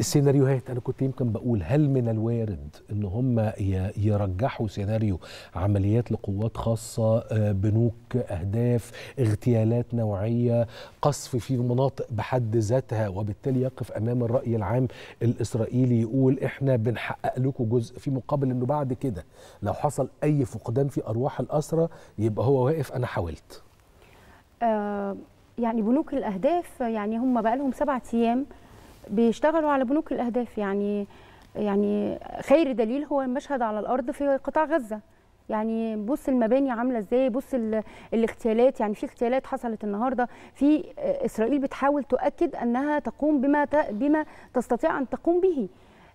السيناريوهات انا كنت يمكن بقول هل من الوارد ان هم يرجحوا سيناريو عمليات لقوات خاصه آه، بنوك اهداف اغتيالات نوعيه قصف في مناطق بحد ذاتها وبالتالي يقف امام الراي العام الاسرائيلي يقول احنا بنحقق لكم جزء في مقابل انه بعد كده لو حصل اي فقدان في ارواح الاسرى يبقى هو واقف انا حاولت آه يعني بنوك الاهداف يعني هم بقى لهم سبعة ايام بيشتغلوا على بنوك الاهداف يعني يعني خير دليل هو المشهد على الارض في قطاع غزه يعني بص المباني عامله ازاي بص الاغتيالات يعني في اغتيالات حصلت النهارده في اسرائيل بتحاول تؤكد انها تقوم بما بما تستطيع ان تقوم به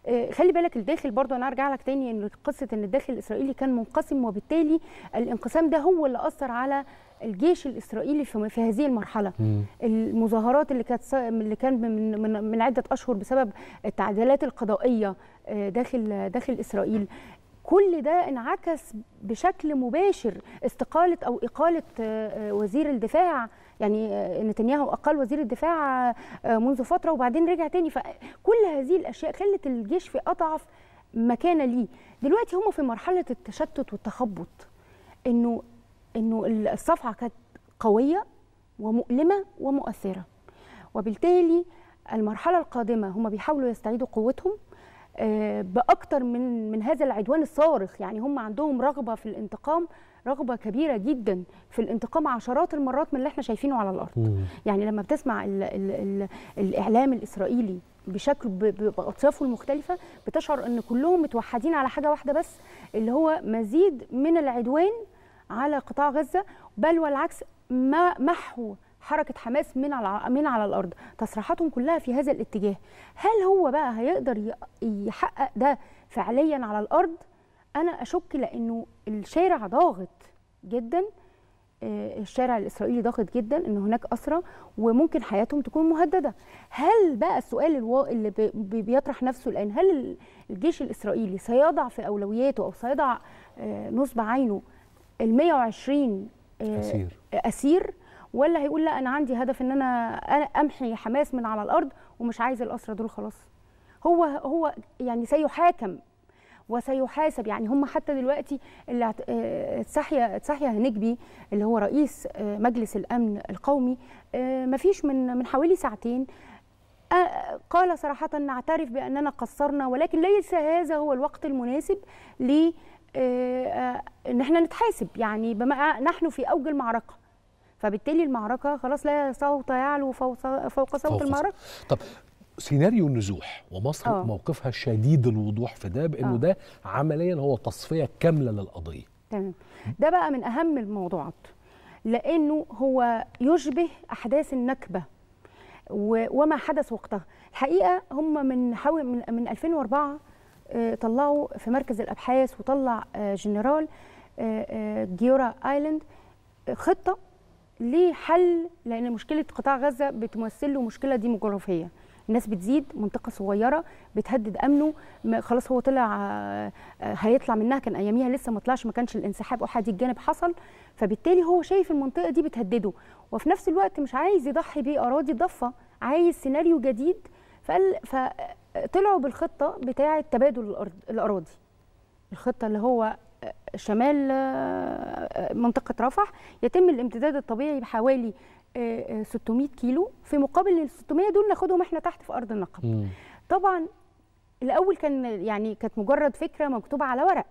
آه، خلي بالك الداخل برضو انا ارجع لك تاني ان قصه ان الداخل الاسرائيلي كان منقسم وبالتالي الانقسام ده هو اللي اثر على الجيش الاسرائيلي في, في هذه المرحله مم. المظاهرات اللي كانت اللي كان من, من من عده اشهر بسبب التعديلات القضائيه آه، داخل داخل اسرائيل كل ده انعكس بشكل مباشر استقاله او اقاله آه، آه، وزير الدفاع يعني آه، نتنياهو اقل وزير الدفاع منذ فتره وبعدين رجع تاني فكل هذه الاشياء خلت الجيش في اضعف مكانه ليه دلوقتي هم في مرحله التشتت والتخبط انه انه الصفعه كانت قويه ومؤلمه ومؤثره وبالتالي المرحله القادمه هم بيحاولوا يستعيدوا قوتهم آه، باكتر من من هذا العدوان الصارخ يعني هم عندهم رغبه في الانتقام رغبه كبيره جدا في الانتقام عشرات المرات من اللي احنا شايفينه على الارض مم. يعني لما بتسمع الـ الـ الـ الاعلام الاسرائيلي بشكل باطيافه المختلفه بتشعر ان كلهم متوحدين على حاجه واحده بس اللي هو مزيد من العدوان على قطاع غزه بل والعكس ما محو حركه حماس من على من على الارض تصريحاتهم كلها في هذا الاتجاه هل هو بقى هيقدر يحقق ده فعليا على الارض انا اشك لانه الشارع ضاغط جدا آه، الشارع الاسرائيلي ضاغط جدا ان هناك اسرى وممكن حياتهم تكون مهدده هل بقى السؤال اللي بيطرح نفسه الان هل الجيش الاسرائيلي سيضع في اولوياته او سيضع آه، نصب عينه ال 120 آه، اسير اسير ولا هيقول لا انا عندي هدف ان انا امحي حماس من على الارض ومش عايز الاسرى دول خلاص هو هو يعني سيحاكم وسيحاسب يعني هم حتى دلوقتي اللي تصحيا آه، تسحيا هنجبي اللي هو رئيس آه، مجلس الامن القومي آه، ما فيش من من حوالي ساعتين قال صراحه نعترف باننا قصرنا ولكن ليس هذا هو الوقت المناسب ل ان احنا نتحاسب يعني بما نحن في اوج المعركه فبالتالي المعركه خلاص لا صوت يعلو فوق فوق صوت المعركه طب سيناريو النزوح ومصر أوه. موقفها شديد الوضوح في ده بانه أوه. ده عمليا هو تصفيه كامله للقضيه تمام ده بقى من اهم الموضوعات لانه هو يشبه احداث النكبه وما حدث وقتها الحقيقه هم من حوالي من 2004 آه، طلعوا في مركز الابحاث وطلع آه، جنرال آه، جيورا ايلاند خطه ليه حل لان مشكله قطاع غزه بتمثل له مشكله ديموغرافيه الناس بتزيد منطقه صغيره بتهدد امنه خلاص هو طلع آه، هيطلع منها كان اياميها لسه ما طلعش ما كانش الانسحاب احادي الجانب حصل فبالتالي هو شايف المنطقه دي بتهدده وفي نفس الوقت مش عايز يضحي باراضي ضفه عايز سيناريو جديد فقال فطلعوا بالخطه بتاعه تبادل الاراضي الخطه اللي هو شمال آه، منطقه رفح يتم الامتداد الطبيعي بحوالي 600 آه، آه، كيلو في مقابل ال 600 دول ناخدهم احنا تحت في ارض النقب مم. طبعا الاول كان يعني كانت مجرد فكره مكتوبه على ورق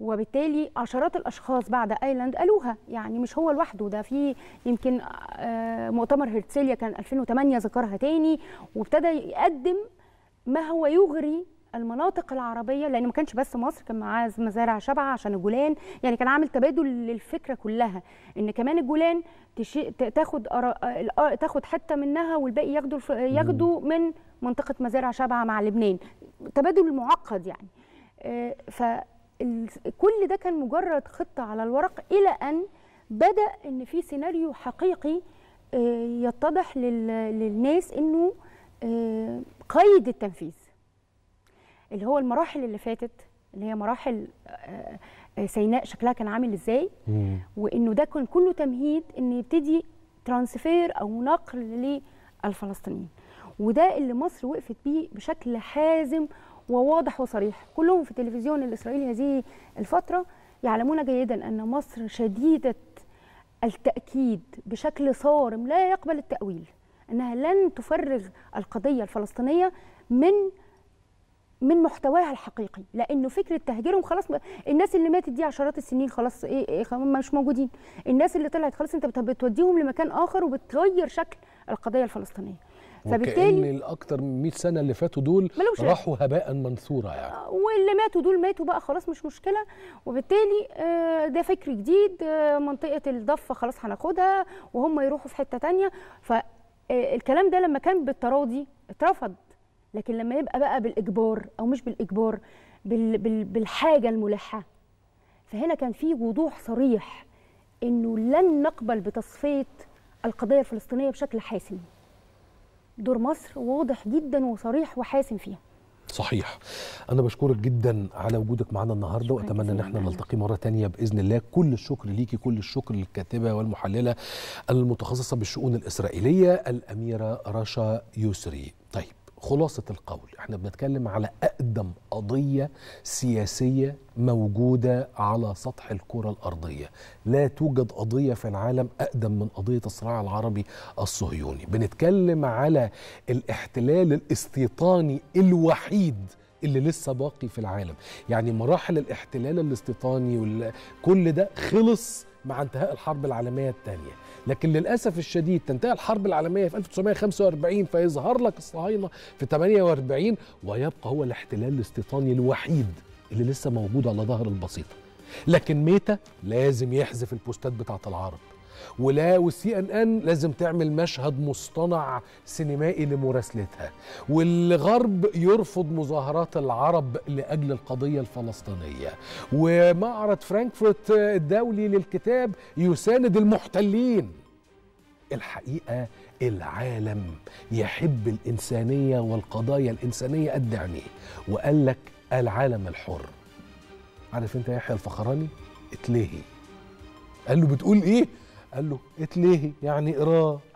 وبالتالي عشرات الاشخاص بعد ايلاند قالوها يعني مش هو لوحده ده في يمكن مؤتمر هرتسليا كان 2008 ذكرها تاني وابتدى يقدم ما هو يغري المناطق العربيه لان ما كانش بس مصر كان معاه مزارع شبعه عشان الجولان يعني كان عامل تبادل للفكره كلها ان كمان الجولان تشي... تاخد أرا... آه، آه، تاخد حته منها والباقي ياخدوا الف... ياخدوا من منطقه مزارع شبعه مع لبنان تبادل معقد يعني آه، ف كل ده كان مجرد خطه على الورق الى ان بدا ان في سيناريو حقيقي يتضح للناس انه قيد التنفيذ اللي هو المراحل اللي فاتت اللي هي مراحل آه، آه، سيناء شكلها كان عامل ازاي وانه ده كان كله تمهيد ان يبتدي ترانسفير او نقل للفلسطينيين وده اللي مصر وقفت بيه بشكل حازم وواضح وصريح كلهم في التلفزيون الاسرائيلي هذه الفتره يعلمون جيدا ان مصر شديده التاكيد بشكل صارم لا يقبل التاويل انها لن تفرغ القضيه الفلسطينيه من من محتواها الحقيقي لانه فكره تهجيرهم خلاص الناس اللي ماتت دي عشرات السنين خلاص ايه, إيه مش موجودين الناس اللي طلعت خلاص انت بتوديهم لمكان اخر وبتغير شكل القضيه الفلسطينيه فبالتالي الاكثر من 100 سنه اللي فاتوا دول راحوا هباء منثورا يعني آه، واللي ماتوا دول ماتوا بقى خلاص مش مشكله وبالتالي آه، ده فكر جديد آه، منطقه الضفه خلاص هناخدها وهم يروحوا في حته ثانيه فالكلام ده لما كان بالتراضي اترفض لكن لما يبقى بقى بالاجبار او مش بالاجبار بالحاجه الملحه فهنا كان في وضوح صريح انه لن نقبل بتصفيه القضيه الفلسطينيه بشكل حاسم دور مصر واضح جدا وصريح وحاسم فيها صحيح انا بشكرك جدا على وجودك معنا النهارده واتمنى ان احنا نلتقي مره تانية باذن الله كل الشكر ليكي كل الشكر للكاتبه والمحلله المتخصصه بالشؤون الاسرائيليه الاميره رشا يسري طيب خلاصة القول احنا بنتكلم على أقدم قضية سياسية موجودة على سطح الكرة الأرضية لا توجد قضية في العالم أقدم من قضية الصراع العربي الصهيوني بنتكلم على الاحتلال الاستيطاني الوحيد اللي لسه باقي في العالم يعني مراحل الاحتلال الاستيطاني كل ده خلص مع انتهاء الحرب العالميه الثانيه لكن للاسف الشديد تنتهي الحرب العالميه في 1945 فيظهر لك الصهاينه في 48 ويبقى هو الاحتلال الاستيطاني الوحيد اللي لسه موجود على ظهر البسيطه لكن ميتا لازم يحذف البوستات بتاعه العرب ولا والسي ان ان لازم تعمل مشهد مصطنع سينمائي لمراسلتها والغرب يرفض مظاهرات العرب لاجل القضيه الفلسطينيه ومعرض فرانكفورت الدولي للكتاب يساند المحتلين الحقيقه العالم يحب الانسانيه والقضايا الانسانيه قد عينيه وقال لك العالم الحر عارف انت يحيى الفخراني اتلهي قال له بتقول ايه قال له اتلهي يعني اقراه